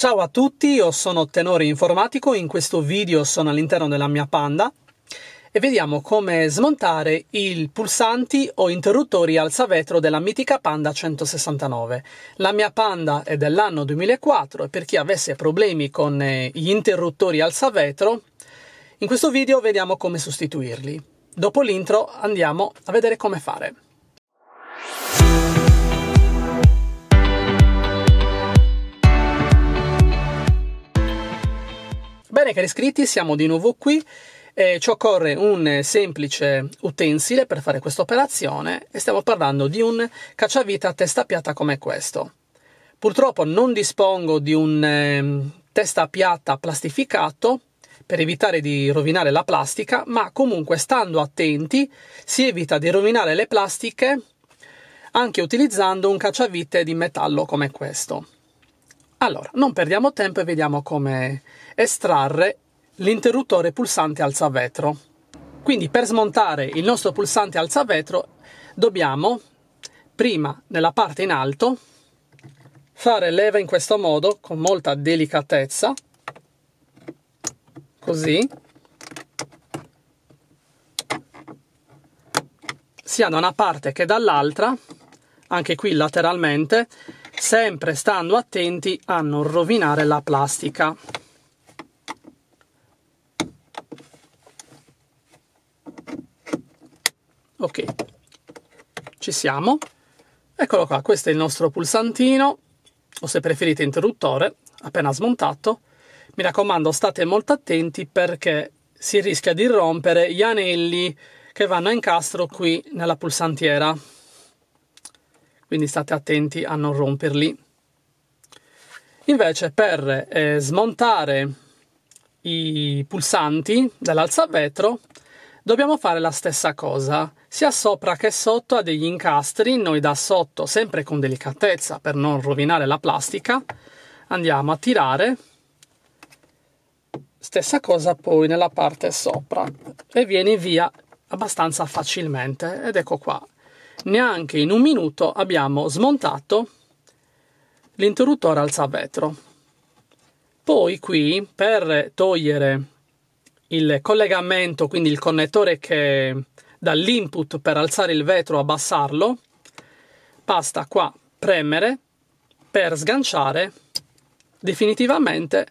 Ciao a tutti, io sono Tenore Informatico, in questo video sono all'interno della mia Panda e vediamo come smontare i pulsanti o interruttori alzavetro della mitica Panda 169. La mia Panda è dell'anno 2004 e per chi avesse problemi con eh, gli interruttori alzavetro, in questo video vediamo come sostituirli. Dopo l'intro andiamo a vedere come fare. Bene cari iscritti, siamo di nuovo qui. Eh, ci occorre un semplice utensile per fare questa operazione e stiamo parlando di un cacciavite a testa piatta come questo. Purtroppo non dispongo di un eh, testa piatta plastificato per evitare di rovinare la plastica, ma comunque stando attenti si evita di rovinare le plastiche anche utilizzando un cacciavite di metallo come questo. Allora, non perdiamo tempo e vediamo come estrarre l'interruttore pulsante alzavetro. Quindi per smontare il nostro pulsante alzavetro dobbiamo prima nella parte in alto fare leva in questo modo con molta delicatezza così sia da una parte che dall'altra anche qui lateralmente sempre stando attenti a non rovinare la plastica. Ok, ci siamo. Eccolo qua, questo è il nostro pulsantino, o se preferite interruttore, appena smontato. Mi raccomando, state molto attenti perché si rischia di rompere gli anelli che vanno a incastro qui nella pulsantiera quindi state attenti a non romperli. Invece per eh, smontare i pulsanti dell'alzavetro dobbiamo fare la stessa cosa, sia sopra che sotto a degli incastri, noi da sotto, sempre con delicatezza per non rovinare la plastica, andiamo a tirare, stessa cosa poi nella parte sopra e viene via abbastanza facilmente ed ecco qua neanche in un minuto abbiamo smontato l'interruttore alzavetro. Poi qui per togliere il collegamento, quindi il connettore che dall'input per alzare il vetro abbassarlo, basta qua premere per sganciare definitivamente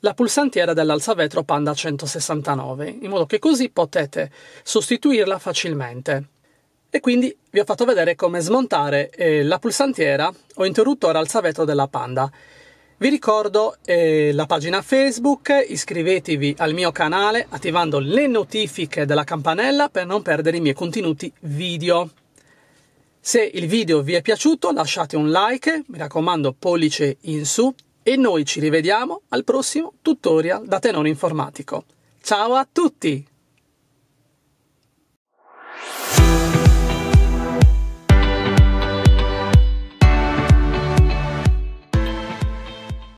la pulsantiera dell'alzavetro Panda 169, in modo che così potete sostituirla facilmente e quindi vi ho fatto vedere come smontare eh, la pulsantiera o interruttore alzavetro della Panda. Vi ricordo eh, la pagina Facebook, iscrivetevi al mio canale attivando le notifiche della campanella per non perdere i miei contenuti video. Se il video vi è piaciuto lasciate un like, mi raccomando pollice in su e noi ci rivediamo al prossimo tutorial da tenore informatico. Ciao a tutti!